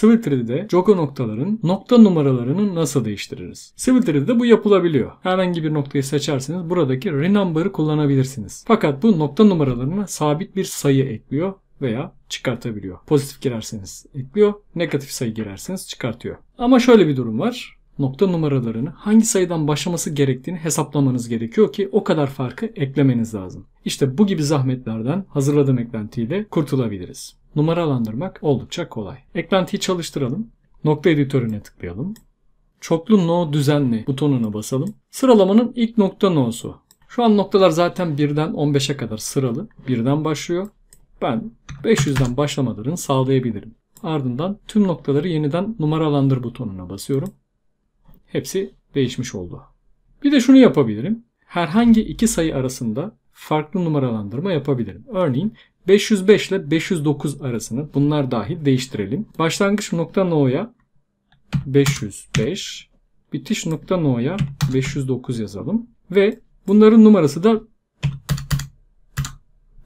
Sivil 3D'de Jogo noktaların nokta numaralarını nasıl değiştiririz? Sivil 3D'de bu yapılabiliyor. Herhangi bir noktayı seçerseniz buradaki renumber'ı kullanabilirsiniz. Fakat bu nokta numaralarına sabit bir sayı ekliyor veya çıkartabiliyor. Pozitif girerseniz ekliyor, negatif sayı girerseniz çıkartıyor. Ama şöyle bir durum var nokta numaralarını hangi sayıdan başlaması gerektiğini hesaplamanız gerekiyor ki o kadar farkı eklemeniz lazım. İşte bu gibi zahmetlerden hazırladığım eklentiyle kurtulabiliriz numaralandırmak oldukça kolay. Eklentiyi çalıştıralım. Nokta editörüne tıklayalım. Çoklu no düzenli butonuna basalım. Sıralamanın ilk nokta no'su. Şu an noktalar zaten 1'den 15'e kadar sıralı. 1'den başlıyor. Ben 500'den başlamalarını sağlayabilirim. Ardından tüm noktaları yeniden numaralandır butonuna basıyorum. Hepsi değişmiş oldu. Bir de şunu yapabilirim. Herhangi iki sayı arasında farklı numaralandırma yapabilirim. Örneğin 505 ile 509 arasını bunlar dahil değiştirelim. Başlangıç nokta no'ya 505, bitiş nokta no'ya 509 yazalım ve bunların numarası da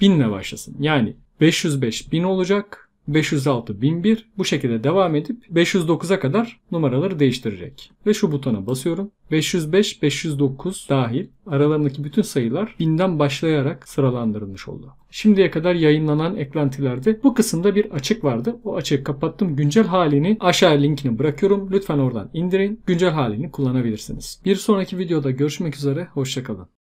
1000 ile başlasın. Yani 505 1000 olacak, 506.001 bu şekilde devam edip 509'a kadar numaraları değiştirecek. Ve şu butona basıyorum. 505 509 dahil aralarındaki bütün sayılar 1000'den başlayarak sıralandırılmış oldu. Şimdiye kadar yayınlanan eklentilerde bu kısımda bir açık vardı. O açığı kapattım. Güncel halini aşağı linkini bırakıyorum. Lütfen oradan indirin. Güncel halini kullanabilirsiniz. Bir sonraki videoda görüşmek üzere. Hoşçakalın.